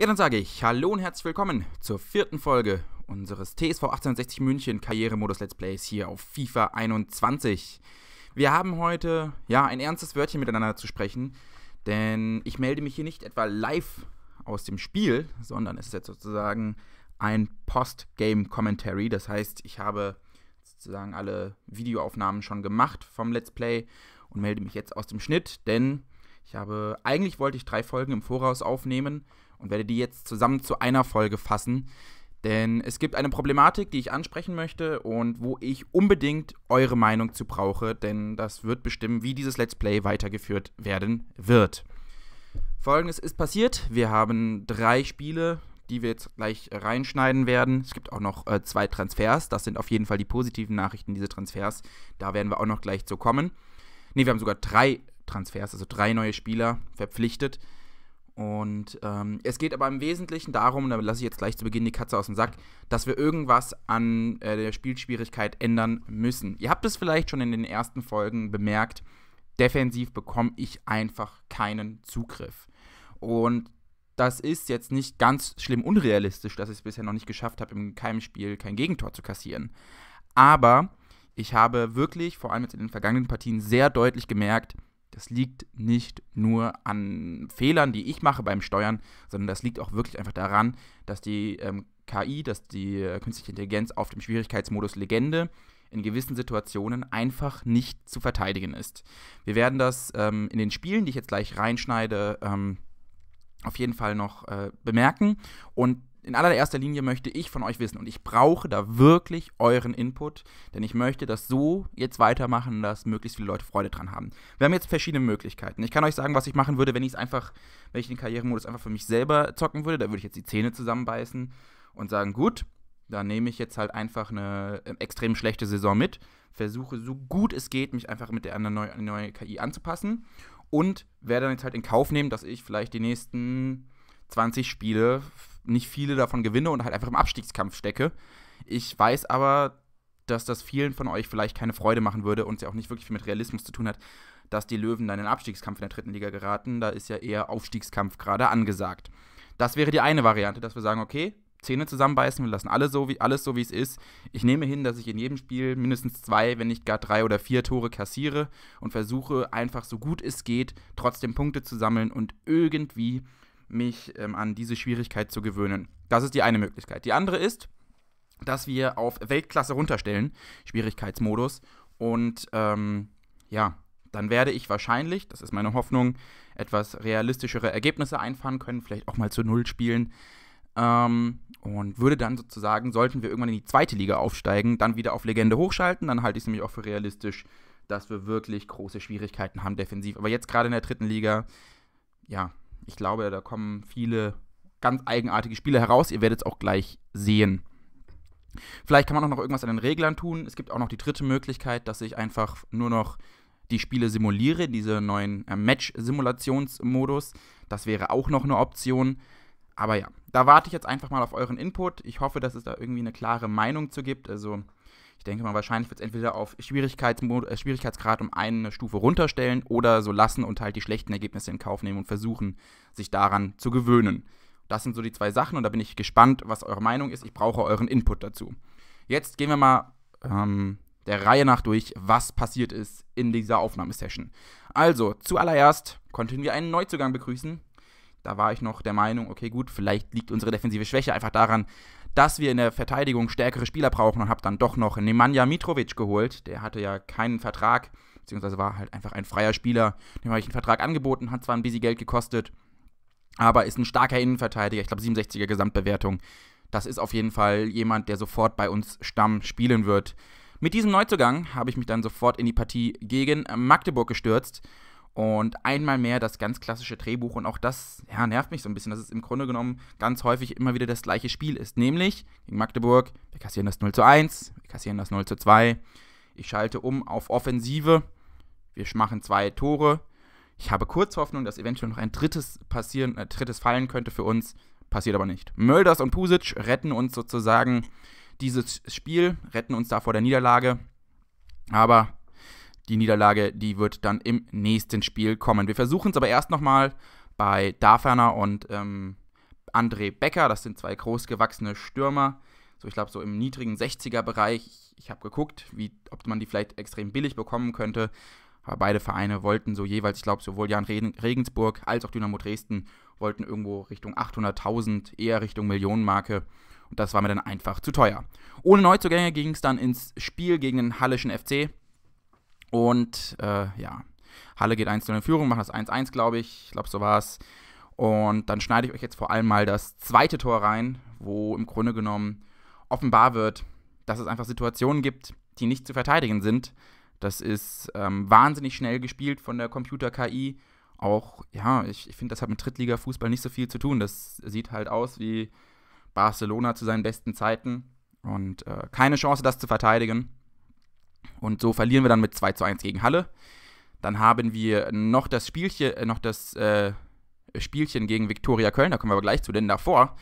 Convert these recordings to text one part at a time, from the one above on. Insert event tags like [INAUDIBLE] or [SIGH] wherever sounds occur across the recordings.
Ja, dann sage ich Hallo und herzlich willkommen zur vierten Folge unseres TSV 1860 München Karrieremodus Let's Plays hier auf FIFA 21. Wir haben heute, ja, ein ernstes Wörtchen miteinander zu sprechen, denn ich melde mich hier nicht etwa live aus dem Spiel, sondern es ist jetzt sozusagen ein Post-Game-Commentary. Das heißt, ich habe sozusagen alle Videoaufnahmen schon gemacht vom Let's Play und melde mich jetzt aus dem Schnitt, denn ich habe, eigentlich wollte ich drei Folgen im Voraus aufnehmen, und werde die jetzt zusammen zu einer Folge fassen. Denn es gibt eine Problematik, die ich ansprechen möchte und wo ich unbedingt eure Meinung zu brauche, denn das wird bestimmen, wie dieses Let's Play weitergeführt werden wird. Folgendes ist passiert. Wir haben drei Spiele, die wir jetzt gleich reinschneiden werden. Es gibt auch noch äh, zwei Transfers. Das sind auf jeden Fall die positiven Nachrichten, diese Transfers. Da werden wir auch noch gleich zu kommen. Ne, wir haben sogar drei Transfers, also drei neue Spieler verpflichtet. Und ähm, es geht aber im Wesentlichen darum, da lasse ich jetzt gleich zu Beginn die Katze aus dem Sack, dass wir irgendwas an äh, der Spielschwierigkeit ändern müssen. Ihr habt es vielleicht schon in den ersten Folgen bemerkt, defensiv bekomme ich einfach keinen Zugriff. Und das ist jetzt nicht ganz schlimm unrealistisch, dass ich es bisher noch nicht geschafft habe, in keinem Spiel kein Gegentor zu kassieren. Aber ich habe wirklich, vor allem jetzt in den vergangenen Partien, sehr deutlich gemerkt, das liegt nicht nur an Fehlern, die ich mache beim Steuern, sondern das liegt auch wirklich einfach daran, dass die ähm, KI, dass die äh, künstliche Intelligenz auf dem Schwierigkeitsmodus Legende in gewissen Situationen einfach nicht zu verteidigen ist. Wir werden das ähm, in den Spielen, die ich jetzt gleich reinschneide, ähm, auf jeden Fall noch äh, bemerken. Und in allererster Linie möchte ich von euch wissen und ich brauche da wirklich euren Input, denn ich möchte das so jetzt weitermachen, dass möglichst viele Leute Freude dran haben. Wir haben jetzt verschiedene Möglichkeiten. Ich kann euch sagen, was ich machen würde, wenn ich es einfach, wenn ich den Karrieremodus einfach für mich selber zocken würde. Da würde ich jetzt die Zähne zusammenbeißen und sagen, gut, da nehme ich jetzt halt einfach eine ähm, extrem schlechte Saison mit, versuche so gut es geht, mich einfach mit der anderen neuen neue KI anzupassen und werde dann jetzt halt in Kauf nehmen, dass ich vielleicht die nächsten 20 Spiele, nicht viele davon gewinne und halt einfach im Abstiegskampf stecke. Ich weiß aber, dass das vielen von euch vielleicht keine Freude machen würde und es ja auch nicht wirklich viel mit Realismus zu tun hat, dass die Löwen dann in den Abstiegskampf in der dritten Liga geraten. Da ist ja eher Aufstiegskampf gerade angesagt. Das wäre die eine Variante, dass wir sagen, okay, Zähne zusammenbeißen, wir lassen alles so, wie, alles so, wie es ist. Ich nehme hin, dass ich in jedem Spiel mindestens zwei, wenn nicht gar drei oder vier Tore kassiere und versuche einfach so gut es geht, trotzdem Punkte zu sammeln und irgendwie mich ähm, an diese Schwierigkeit zu gewöhnen. Das ist die eine Möglichkeit. Die andere ist, dass wir auf Weltklasse runterstellen, Schwierigkeitsmodus. Und ähm, ja, dann werde ich wahrscheinlich, das ist meine Hoffnung, etwas realistischere Ergebnisse einfahren können, vielleicht auch mal zu Null spielen. Ähm, und würde dann sozusagen, sollten wir irgendwann in die zweite Liga aufsteigen, dann wieder auf Legende hochschalten. Dann halte ich es nämlich auch für realistisch, dass wir wirklich große Schwierigkeiten haben defensiv. Aber jetzt gerade in der dritten Liga, ja, ich glaube, da kommen viele ganz eigenartige Spiele heraus. Ihr werdet es auch gleich sehen. Vielleicht kann man auch noch irgendwas an den Reglern tun. Es gibt auch noch die dritte Möglichkeit, dass ich einfach nur noch die Spiele simuliere, diese neuen äh, Match-Simulationsmodus. Das wäre auch noch eine Option. Aber ja, da warte ich jetzt einfach mal auf euren Input. Ich hoffe, dass es da irgendwie eine klare Meinung zu gibt. Also ich denke mal, wahrscheinlich wird es entweder auf Schwierigkeitsmod äh, Schwierigkeitsgrad um eine Stufe runterstellen oder so lassen und halt die schlechten Ergebnisse in Kauf nehmen und versuchen, sich daran zu gewöhnen. Das sind so die zwei Sachen und da bin ich gespannt, was eure Meinung ist. Ich brauche euren Input dazu. Jetzt gehen wir mal ähm, der Reihe nach durch, was passiert ist in dieser Aufnahmesession. Also, zuallererst konnten wir einen Neuzugang begrüßen, da war ich noch der Meinung, okay, gut, vielleicht liegt unsere defensive Schwäche einfach daran, dass wir in der Verteidigung stärkere Spieler brauchen und habe dann doch noch Nemanja Mitrovic geholt. Der hatte ja keinen Vertrag, beziehungsweise war halt einfach ein freier Spieler. Dem habe ich einen Vertrag angeboten, hat zwar ein bisschen Geld gekostet, aber ist ein starker Innenverteidiger. Ich glaube, 67er Gesamtbewertung. Das ist auf jeden Fall jemand, der sofort bei uns Stamm spielen wird. Mit diesem Neuzugang habe ich mich dann sofort in die Partie gegen Magdeburg gestürzt und einmal mehr das ganz klassische Drehbuch und auch das ja, nervt mich so ein bisschen, dass es im Grunde genommen ganz häufig immer wieder das gleiche Spiel ist. Nämlich gegen Magdeburg, wir kassieren das 0 zu 1, wir kassieren das 0 zu 2, ich schalte um auf Offensive, wir machen zwei Tore. Ich habe kurz Hoffnung, dass eventuell noch ein drittes passieren, äh, drittes fallen könnte für uns, passiert aber nicht. Mölders und Pusic retten uns sozusagen dieses Spiel, retten uns da vor der Niederlage. Aber die Niederlage, die wird dann im nächsten Spiel kommen. Wir versuchen es aber erst nochmal bei Daferner und ähm, André Becker. Das sind zwei großgewachsene Stürmer. So, ich glaube, so im niedrigen 60er-Bereich. Ich habe geguckt, wie, ob man die vielleicht extrem billig bekommen könnte. Aber beide Vereine wollten so jeweils, ich glaube, sowohl Jan Regensburg als auch Dynamo Dresden wollten irgendwo Richtung 800.000, eher Richtung Millionenmarke. Und das war mir dann einfach zu teuer. Ohne Neuzugänge ging es dann ins Spiel gegen den Hallischen FC. Und äh, ja, Halle geht 1-0 in Führung, macht das 1-1, glaube ich. Ich glaube, so war es. Und dann schneide ich euch jetzt vor allem mal das zweite Tor rein, wo im Grunde genommen offenbar wird, dass es einfach Situationen gibt, die nicht zu verteidigen sind. Das ist ähm, wahnsinnig schnell gespielt von der Computer-KI. Auch, ja, ich, ich finde, das hat mit Drittliga-Fußball nicht so viel zu tun. Das sieht halt aus wie Barcelona zu seinen besten Zeiten. Und äh, keine Chance, das zu verteidigen. Und so verlieren wir dann mit 2 zu 1 gegen Halle. Dann haben wir noch das Spielchen, äh, noch das äh, Spielchen gegen Viktoria Köln, da kommen wir aber gleich zu, denn davor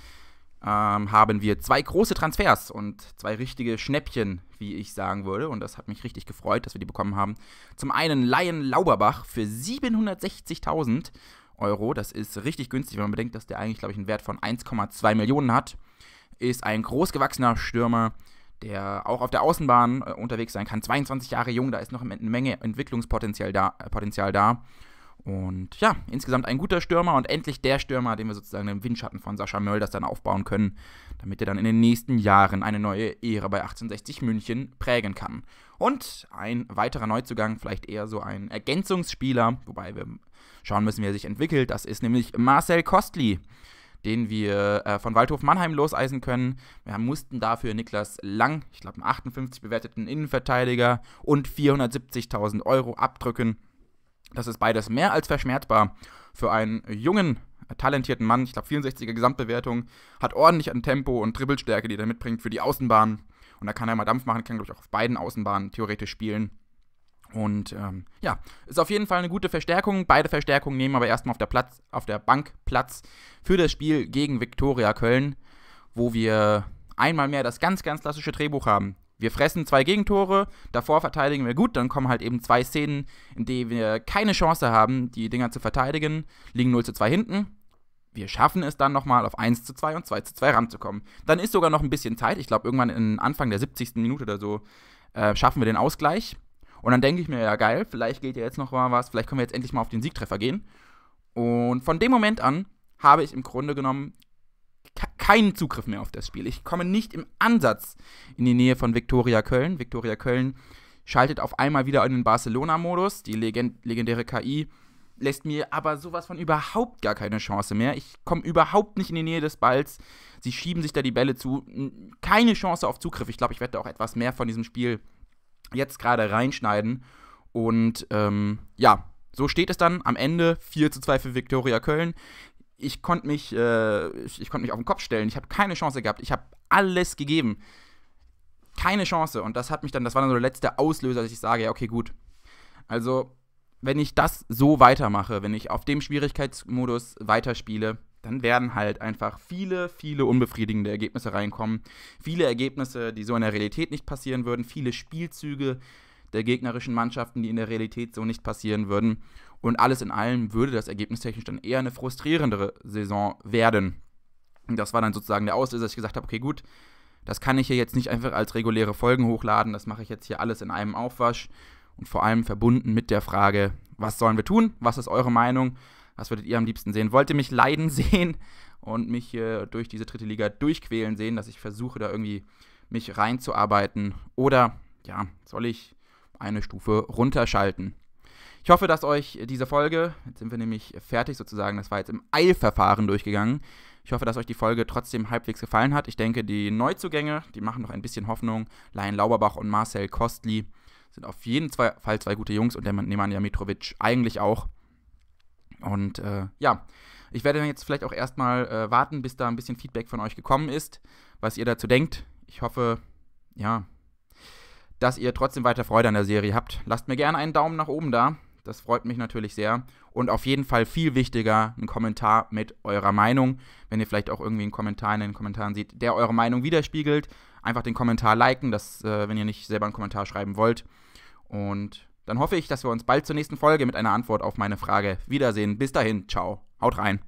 ähm, haben wir zwei große Transfers und zwei richtige Schnäppchen, wie ich sagen würde. Und das hat mich richtig gefreut, dass wir die bekommen haben. Zum einen Laien Lauberbach für 760.000 Euro. Das ist richtig günstig, wenn man bedenkt, dass der eigentlich, glaube ich, einen Wert von 1,2 Millionen hat. Ist ein großgewachsener Stürmer, der auch auf der Außenbahn äh, unterwegs sein kann. 22 Jahre jung, da ist noch eine Menge Entwicklungspotenzial da, äh, Potenzial da. Und ja, insgesamt ein guter Stürmer und endlich der Stürmer, den wir sozusagen im Windschatten von Sascha Mölders dann aufbauen können, damit er dann in den nächsten Jahren eine neue Ära bei 1860 München prägen kann. Und ein weiterer Neuzugang, vielleicht eher so ein Ergänzungsspieler, wobei wir schauen müssen, wie er sich entwickelt, das ist nämlich Marcel Kostli den wir äh, von Waldhof Mannheim loseisen können. Wir mussten dafür Niklas Lang, ich glaube, einen 58 bewerteten Innenverteidiger und 470.000 Euro abdrücken. Das ist beides mehr als verschmerzbar für einen jungen, äh, talentierten Mann. Ich glaube, 64er Gesamtbewertung, hat ordentlich an Tempo und Dribbelstärke, die er mitbringt für die Außenbahn. Und da kann er mal Dampf machen, kann, glaube ich, auch auf beiden Außenbahnen theoretisch spielen. Und ähm, ja, ist auf jeden Fall eine gute Verstärkung. Beide Verstärkungen nehmen aber erstmal auf der, Platz, auf der Bank Platz für das Spiel gegen Viktoria Köln, wo wir einmal mehr das ganz, ganz klassische Drehbuch haben. Wir fressen zwei Gegentore, davor verteidigen wir gut, dann kommen halt eben zwei Szenen, in denen wir keine Chance haben, die Dinger zu verteidigen, liegen 0 zu 2 hinten. Wir schaffen es dann nochmal auf 1 zu 2 und 2 zu 2 ranzukommen. Dann ist sogar noch ein bisschen Zeit, ich glaube irgendwann in Anfang der 70. Minute oder so äh, schaffen wir den Ausgleich und dann denke ich mir, ja geil, vielleicht geht ja jetzt noch mal was, vielleicht können wir jetzt endlich mal auf den Siegtreffer gehen. Und von dem Moment an habe ich im Grunde genommen keinen Zugriff mehr auf das Spiel. Ich komme nicht im Ansatz in die Nähe von Viktoria Köln. Viktoria Köln schaltet auf einmal wieder in den Barcelona-Modus. Die legend legendäre KI lässt mir aber sowas von überhaupt gar keine Chance mehr. Ich komme überhaupt nicht in die Nähe des Balls. Sie schieben sich da die Bälle zu. Keine Chance auf Zugriff. Ich glaube, ich werde auch etwas mehr von diesem Spiel jetzt gerade reinschneiden. Und ähm, ja, so steht es dann am Ende 4 zu 2 für Viktoria Köln. Ich konnte mich, äh, ich, ich konnte mich auf den Kopf stellen. Ich habe keine Chance gehabt. Ich habe alles gegeben. Keine Chance. Und das hat mich dann, das war dann so der letzte Auslöser, dass ich sage, ja, okay, gut. Also, wenn ich das so weitermache, wenn ich auf dem Schwierigkeitsmodus weiterspiele, dann werden halt einfach viele, viele unbefriedigende Ergebnisse reinkommen. Viele Ergebnisse, die so in der Realität nicht passieren würden, viele Spielzüge der gegnerischen Mannschaften, die in der Realität so nicht passieren würden. Und alles in allem würde das ergebnistechnisch dann eher eine frustrierendere Saison werden. Und das war dann sozusagen der Auslöser, dass ich gesagt habe, okay, gut, das kann ich hier jetzt nicht einfach als reguläre Folgen hochladen, das mache ich jetzt hier alles in einem Aufwasch und vor allem verbunden mit der Frage, was sollen wir tun? Was ist eure Meinung? Was würdet ihr am liebsten sehen? Wollt ihr mich leiden [LAUGHS] sehen und mich äh, durch diese dritte Liga durchquälen sehen, dass ich versuche, da irgendwie mich reinzuarbeiten? Oder ja, soll ich eine Stufe runterschalten? Ich hoffe, dass euch diese Folge, jetzt sind wir nämlich fertig sozusagen, das war jetzt im Eilverfahren durchgegangen. Ich hoffe, dass euch die Folge trotzdem halbwegs gefallen hat. Ich denke, die Neuzugänge, die machen noch ein bisschen Hoffnung. Laien Lauberbach und Marcel Kostli sind auf jeden Fall zwei gute Jungs und der Nemanja Mitrovic eigentlich auch. Und äh, ja, ich werde jetzt vielleicht auch erstmal äh, warten, bis da ein bisschen Feedback von euch gekommen ist, was ihr dazu denkt. Ich hoffe, ja, dass ihr trotzdem weiter Freude an der Serie habt. Lasst mir gerne einen Daumen nach oben da. Das freut mich natürlich sehr. Und auf jeden Fall viel wichtiger, einen Kommentar mit eurer Meinung. Wenn ihr vielleicht auch irgendwie einen Kommentar in den Kommentaren seht, der eure Meinung widerspiegelt, einfach den Kommentar liken, dass, äh, wenn ihr nicht selber einen Kommentar schreiben wollt. Und dann hoffe ich, dass wir uns bald zur nächsten Folge mit einer Antwort auf meine Frage wiedersehen. Bis dahin, ciao, haut rein.